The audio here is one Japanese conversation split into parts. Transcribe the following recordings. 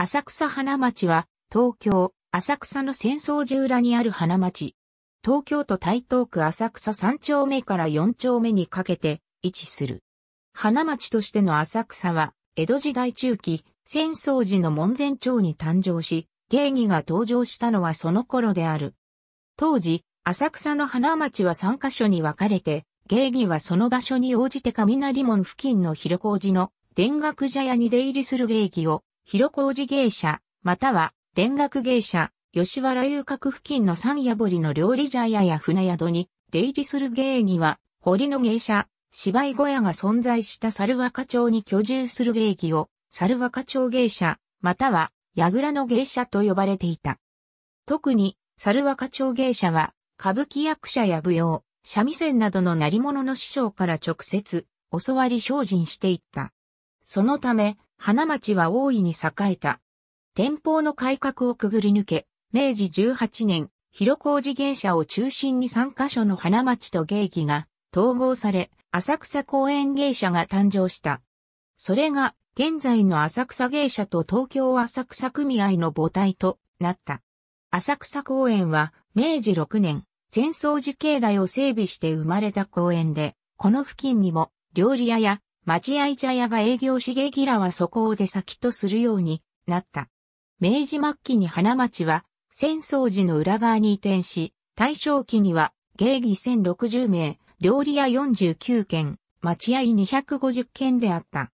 浅草花町は、東京、浅草の浅草寺裏にある花町。東京都台東区浅草3丁目から4丁目にかけて位置する。花町としての浅草は、江戸時代中期、浅草寺の門前町に誕生し、芸妓が登場したのはその頃である。当時、浅草の花町は3カ所に分かれて、芸妓はその場所に応じて雷門付近の広小路の田楽茶屋に出入りする芸妓を、広小路芸者、または、田楽芸者、吉原遊郭付近の三夜堀の料理茶屋や船宿に出入りする芸妓は、堀の芸者、芝居小屋が存在した猿若町に居住する芸妓を、猿若町芸者、または、櫓の芸者と呼ばれていた。特に、猿若町芸者は、歌舞伎役者や舞踊、三味線などの成り物の師匠から直接、教わり精進していった。そのため、花町は大いに栄えた。天保の改革をくぐり抜け、明治18年、広小路芸者を中心に3カ所の花町と芸妓が統合され、浅草公園芸者が誕生した。それが、現在の浅草芸者と東京浅草組合の母体となった。浅草公園は、明治6年、戦争時境内を整備して生まれた公園で、この付近にも、料理屋や待合茶屋が営業しゲギラはそこを出先とするようになった。明治末期に花町は、浅草寺の裏側に移転し、大正期には、芸妓1060名、料理屋49件、待合250件であった。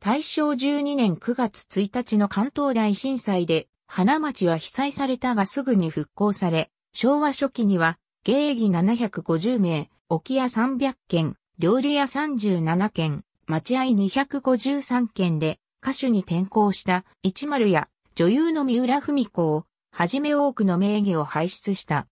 大正12年9月1日の関東大震災で、花町は被災されたがすぐに復興され、昭和初期には、芸妓750名、置屋300件、料理屋37件、待合253件で歌手に転向した一丸や女優の三浦文子をはじめ多くの名義を輩出した。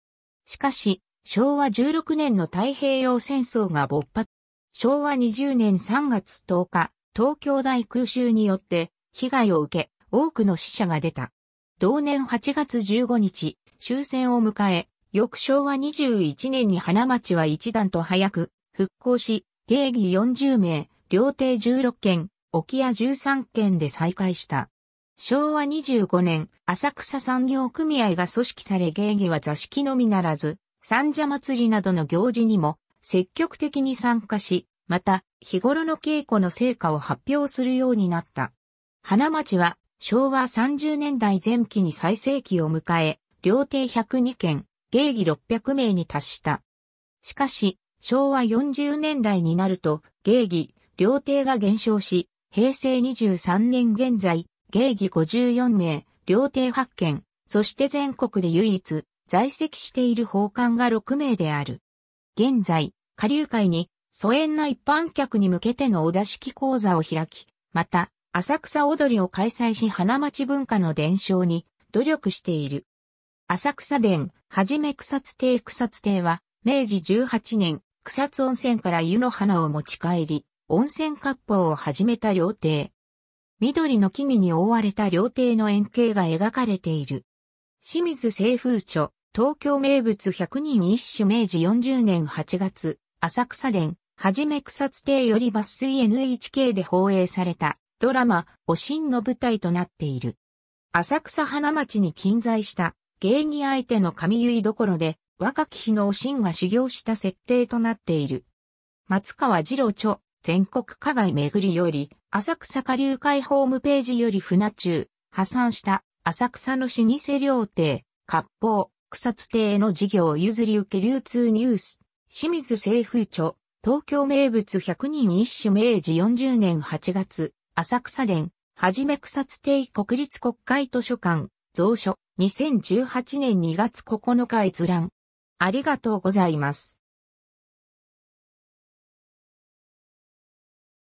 しかし、昭和16年の太平洋戦争が勃発。昭和20年3月10日、東京大空襲によって被害を受け、多くの死者が出た。同年8月15日、終戦を迎え、翌昭和21年に花町は一段と早く復興し、芸儀40名、料亭16軒、沖屋13軒で再開した。昭和25年、浅草産業組合が組織され芸妓は座敷のみならず、三社祭りなどの行事にも積極的に参加し、また、日頃の稽古の成果を発表するようになった。花町は昭和30年代前期に最盛期を迎え、料亭102件、芸妓600名に達した。しかし、昭和40年代になると、芸妓料亭が減少し、平成23年現在、芸妓54名、料亭8件、そして全国で唯一、在籍している法官が6名である。現在、下流会に、疎遠な一般客に向けてのお座敷講座を開き、また、浅草踊りを開催し花町文化の伝承に努力している。浅草殿、はじめ草津亭草津亭は、明治18年、草津温泉から湯の花を持ち帰り、温泉割烹を始めた料亭。緑の木々に覆われた料亭の円形が描かれている。清水清風著、東京名物百人一首明治40年8月、浅草殿、はじめ草津亭より抜粋 NHK で放映されたドラマ、おしんの舞台となっている。浅草花町に近在した芸妓相手の神結どころで若き日のおしんが修行した設定となっている。松川次郎著、全国課外巡りより、浅草下流会ホームページより船中、破産した浅草の老舗料亭、割烹、草津亭の事業を譲り受け流通ニュース、清水政府著、東京名物100人一首明治40年8月、浅草殿、はじめ草津亭国立国会図書館、蔵書、2018年2月9日閲覧。ありがとうございます。